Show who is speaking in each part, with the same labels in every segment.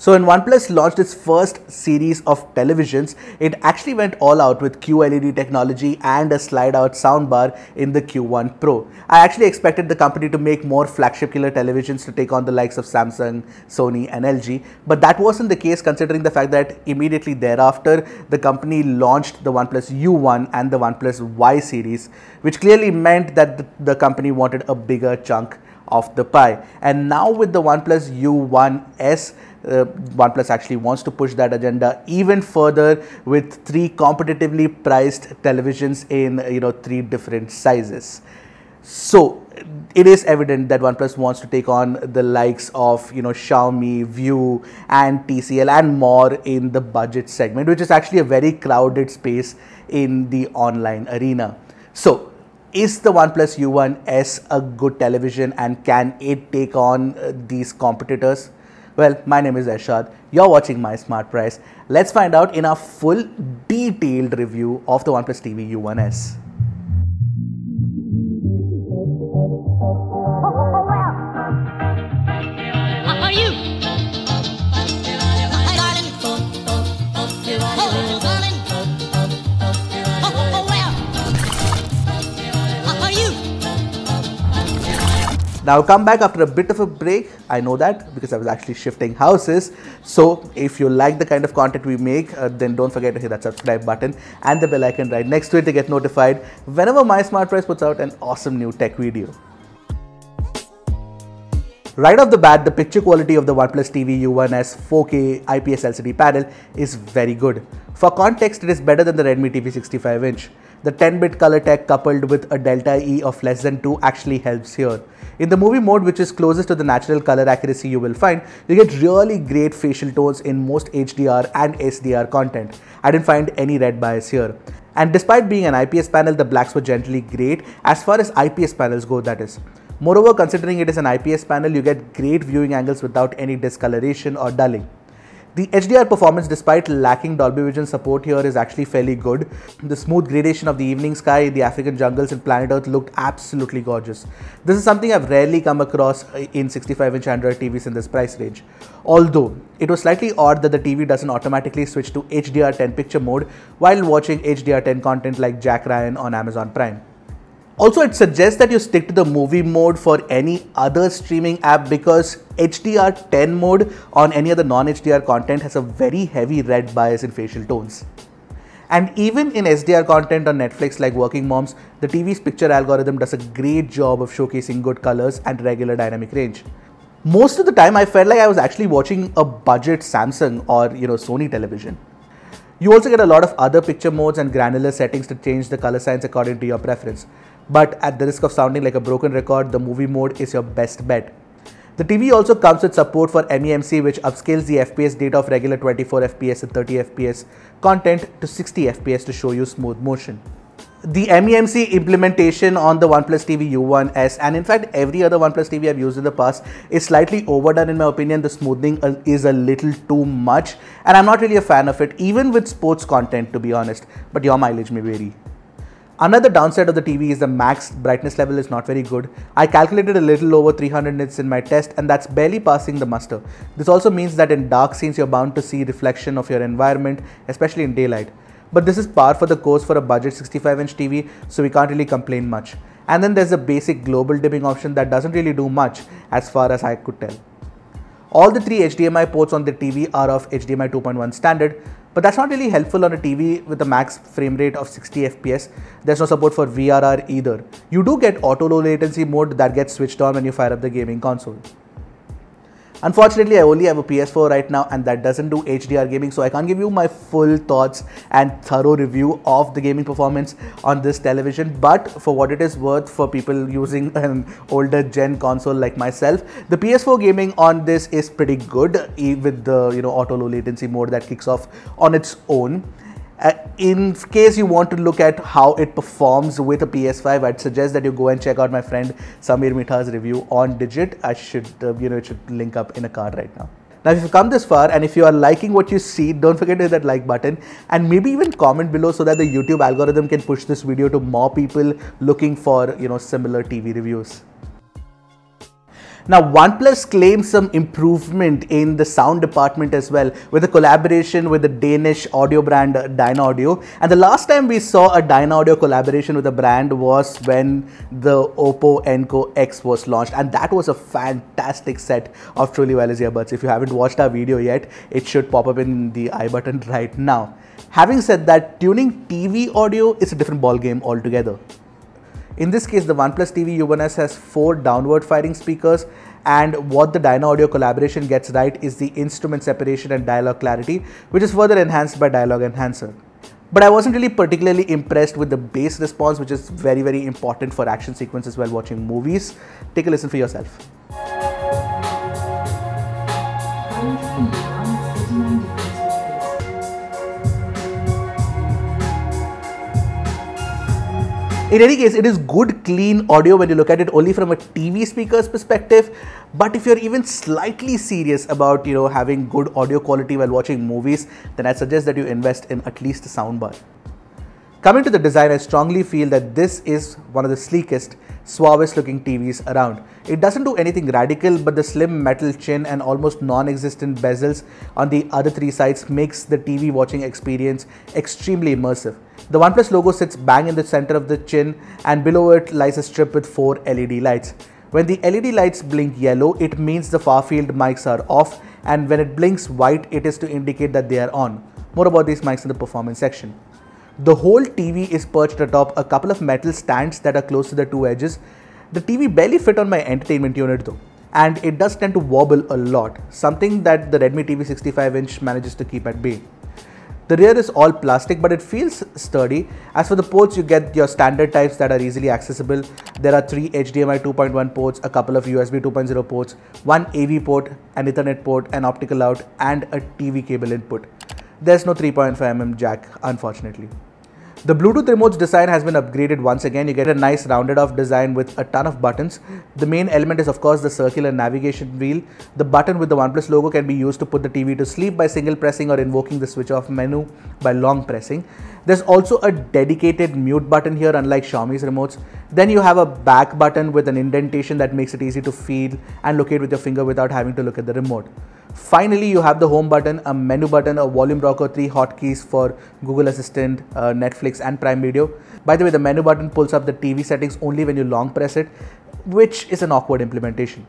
Speaker 1: So when OnePlus launched its first series of televisions, it actually went all out with QLED technology and a slide-out soundbar in the Q1 Pro. I actually expected the company to make more flagship killer televisions to take on the likes of Samsung, Sony and LG, but that wasn't the case considering the fact that immediately thereafter, the company launched the OnePlus U1 and the OnePlus Y series, which clearly meant that the company wanted a bigger chunk of the pie, And now with the OnePlus U1S, uh, OnePlus actually wants to push that agenda even further with three competitively priced televisions in you know three different sizes. So it is evident that OnePlus wants to take on the likes of you know Xiaomi, View, and TCL and more in the budget segment, which is actually a very crowded space in the online arena. So is the OnePlus U1S a good television and can it take on uh, these competitors? Well, my name is Ashad. You're watching My Smart Price. Let's find out in a full detailed review of the OnePlus TV U1S. Now come back after a bit of a break. I know that because I was actually shifting houses. So if you like the kind of content we make, uh, then don't forget to hit that subscribe button and the bell icon right next to it to get notified whenever my smart price puts out an awesome new tech video. Right off the bat, the picture quality of the OnePlus TV U1's 4K IPS LCD panel is very good. For context, it is better than the Redmi TV 65 inch. The 10-bit color tech coupled with a delta E of less than 2 actually helps here. In the movie mode, which is closest to the natural color accuracy you will find, you get really great facial tones in most HDR and SDR content. I didn't find any red bias here. And despite being an IPS panel, the blacks were generally great as far as IPS panels go, that is. Moreover, considering it is an IPS panel, you get great viewing angles without any discoloration or dulling. The HDR performance, despite lacking Dolby Vision support here, is actually fairly good. The smooth gradation of the evening sky, the African jungles, and planet Earth looked absolutely gorgeous. This is something I've rarely come across in 65-inch Android TVs in this price range. Although, it was slightly odd that the TV doesn't automatically switch to HDR10 picture mode while watching HDR10 content like Jack Ryan on Amazon Prime. Also, it suggests that you stick to the movie mode for any other streaming app because HDR 10 mode on any other non HDR content has a very heavy red bias in facial tones. And even in SDR content on Netflix like Working Moms, the TV's picture algorithm does a great job of showcasing good colors and regular dynamic range. Most of the time I felt like I was actually watching a budget Samsung or you know Sony television. You also get a lot of other picture modes and granular settings to change the color science according to your preference but at the risk of sounding like a broken record, the movie mode is your best bet. The TV also comes with support for MEMC which upscales the FPS data of regular 24 FPS and 30 FPS content to 60 FPS to show you smooth motion. The MEMC implementation on the OnePlus TV U1S and in fact every other OnePlus TV I've used in the past is slightly overdone in my opinion. The smoothing is a little too much and I'm not really a fan of it even with sports content to be honest but your mileage may vary. Another downside of the TV is the max brightness level is not very good. I calculated a little over 300 nits in my test and that's barely passing the muster. This also means that in dark scenes you're bound to see reflection of your environment, especially in daylight. But this is par for the course for a budget 65 inch TV, so we can't really complain much. And then there's a basic global dimming option that doesn't really do much as far as I could tell. All the three HDMI ports on the TV are of HDMI 2.1 standard, but that's not really helpful on a TV with a max frame rate of 60 FPS. There's no support for VRR either. You do get auto low latency mode that gets switched on when you fire up the gaming console. Unfortunately, I only have a PS4 right now and that doesn't do HDR gaming, so I can't give you my full thoughts and thorough review of the gaming performance on this television. But for what it is worth for people using an older gen console like myself, the PS4 gaming on this is pretty good with the you know auto low latency mode that kicks off on its own. Uh, in case you want to look at how it performs with a PS5, I'd suggest that you go and check out my friend Samir Mitha's review on Digit. I should, uh, you know, it should link up in a card right now. Now, if you've come this far and if you are liking what you see, don't forget to hit that like button and maybe even comment below so that the YouTube algorithm can push this video to more people looking for, you know, similar TV reviews. Now, OnePlus claims some improvement in the sound department as well with a collaboration with the Danish audio brand Dynaudio. And the last time we saw a Dynaudio collaboration with a brand was when the Oppo Enco X was launched. And that was a fantastic set of truly wireless earbuds. If you haven't watched our video yet, it should pop up in the i button right now. Having said that, tuning TV audio is a different ballgame altogether. In this case, the OnePlus TV U1S has four downward firing speakers and what the Dyna Audio collaboration gets right is the instrument separation and dialogue clarity, which is further enhanced by Dialogue Enhancer. But I wasn't really particularly impressed with the bass response, which is very, very important for action sequences while watching movies. Take a listen for yourself. Hmm. In any case, it is good clean audio when you look at it only from a TV speaker's perspective, but if you're even slightly serious about, you know, having good audio quality while watching movies, then I suggest that you invest in at least a soundbar. Coming to the design, I strongly feel that this is one of the sleekest, suavest looking TVs around. It doesn't do anything radical, but the slim metal chin and almost non-existent bezels on the other three sides makes the TV watching experience extremely immersive. The OnePlus logo sits bang in the center of the chin and below it lies a strip with four LED lights. When the LED lights blink yellow, it means the far field mics are off and when it blinks white, it is to indicate that they are on. More about these mics in the performance section. The whole TV is perched atop a couple of metal stands that are close to the two edges. The TV barely fit on my entertainment unit though, and it does tend to wobble a lot, something that the Redmi TV 65 inch manages to keep at bay. The rear is all plastic but it feels sturdy. As for the ports, you get your standard types that are easily accessible. There are three HDMI 2.1 ports, a couple of USB 2.0 ports, one AV port, an Ethernet port, an optical out, and a TV cable input. There's no 3.5mm jack, unfortunately. The Bluetooth remote's design has been upgraded once again. You get a nice rounded off design with a ton of buttons. The main element is of course the circular navigation wheel. The button with the OnePlus logo can be used to put the TV to sleep by single pressing or invoking the switch off menu by long pressing. There's also a dedicated mute button here unlike Xiaomi's remotes. Then you have a back button with an indentation that makes it easy to feel and locate with your finger without having to look at the remote. Finally, you have the home button, a menu button, a volume rocker, three hotkeys for Google Assistant, uh, Netflix and Prime Video. By the way, the menu button pulls up the TV settings only when you long press it, which is an awkward implementation.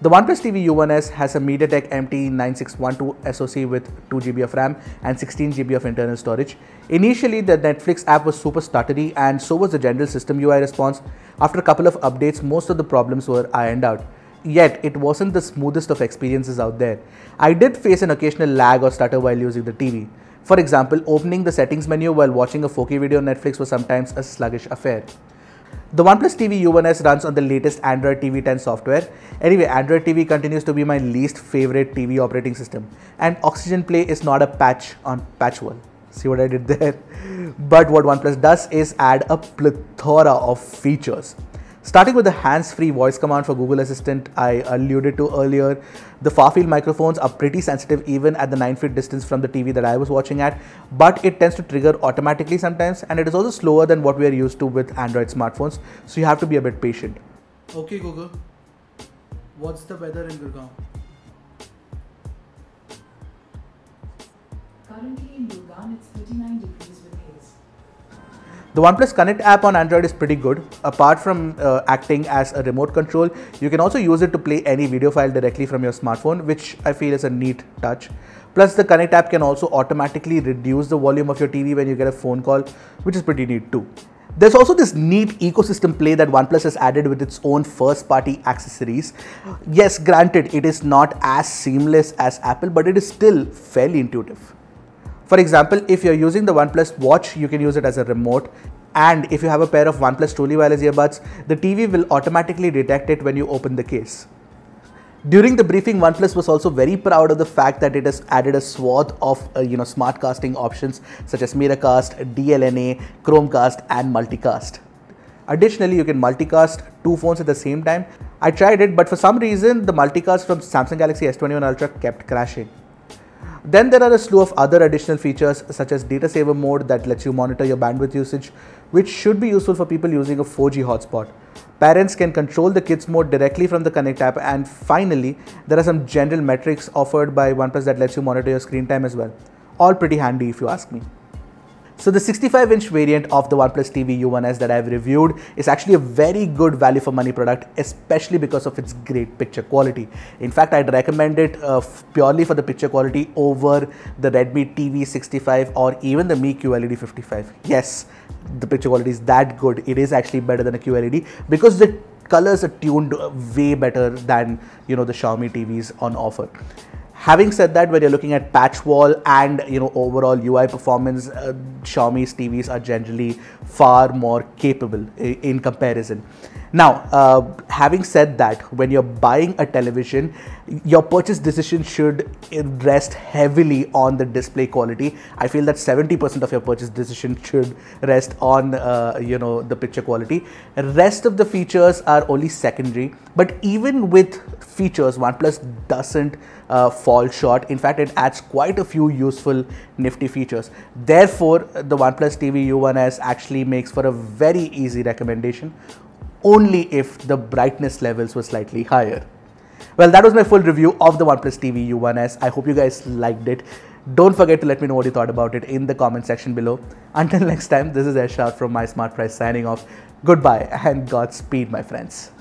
Speaker 1: The OnePlus TV U1S has a MediaTek MT9612 SoC with 2GB of RAM and 16GB of internal storage. Initially, the Netflix app was super stuttery and so was the general system UI response. After a couple of updates, most of the problems were ironed out yet it wasn't the smoothest of experiences out there. I did face an occasional lag or stutter while using the TV. For example, opening the settings menu while watching a 4K video on Netflix was sometimes a sluggish affair. The OnePlus TV U1S runs on the latest Android TV 10 software. Anyway, Android TV continues to be my least favorite TV operating system, and Oxygen Play is not a patch on Patchwall. See what I did there? But what OnePlus does is add a plethora of features Starting with the hands-free voice command for Google Assistant I alluded to earlier, the far-field microphones are pretty sensitive even at the 9 feet distance from the TV that I was watching at, but it tends to trigger automatically sometimes and it is also slower than what we are used to with Android smartphones, so you have to be a bit patient. Okay Google, what's the weather in Gurgaon? Currently in Gurgaon it's 39 degrees with hail. The OnePlus Connect app on Android is pretty good. Apart from uh, acting as a remote control, you can also use it to play any video file directly from your smartphone, which I feel is a neat touch. Plus, the Connect app can also automatically reduce the volume of your TV when you get a phone call, which is pretty neat too. There's also this neat ecosystem play that OnePlus has added with its own first party accessories. Oh. Yes, granted, it is not as seamless as Apple, but it is still fairly intuitive. For example, if you're using the OnePlus watch, you can use it as a remote. And if you have a pair of OnePlus truly wireless earbuds, the TV will automatically detect it when you open the case. During the briefing, OnePlus was also very proud of the fact that it has added a swath of uh, you know smart casting options such as Miracast, DLNA, Chromecast, and Multicast. Additionally, you can multicast two phones at the same time. I tried it, but for some reason, the multicast from Samsung Galaxy S21 Ultra kept crashing. Then there are a slew of other additional features such as data saver mode that lets you monitor your bandwidth usage, which should be useful for people using a 4G hotspot. Parents can control the kids mode directly from the Connect app and finally, there are some general metrics offered by OnePlus that lets you monitor your screen time as well. All pretty handy if you ask me. So the 65 inch variant of the OnePlus TV U1S that I've reviewed is actually a very good value for money product, especially because of its great picture quality. In fact, I'd recommend it uh, purely for the picture quality over the Redmi TV 65 or even the Mi QLED 55. Yes, the picture quality is that good. It is actually better than a QLED because the colors are tuned uh, way better than you know the Xiaomi TVs on offer. Having said that, when you're looking at patch wall and you know overall UI performance, uh, Xiaomi's TVs are generally far more capable in comparison. Now, uh, having said that, when you're buying a television, your purchase decision should rest heavily on the display quality. I feel that 70% of your purchase decision should rest on uh, you know the picture quality. Rest of the features are only secondary. But even with features, OnePlus doesn't uh, fall short. In fact, it adds quite a few useful nifty features. Therefore, the OnePlus TV U1S actually makes for a very easy recommendation only if the brightness levels were slightly higher. Well, that was my full review of the OnePlus TV U1S. I hope you guys liked it. Don't forget to let me know what you thought about it in the comment section below. Until next time, this is Eshar from My Smart Price signing off. Goodbye and Godspeed, my friends.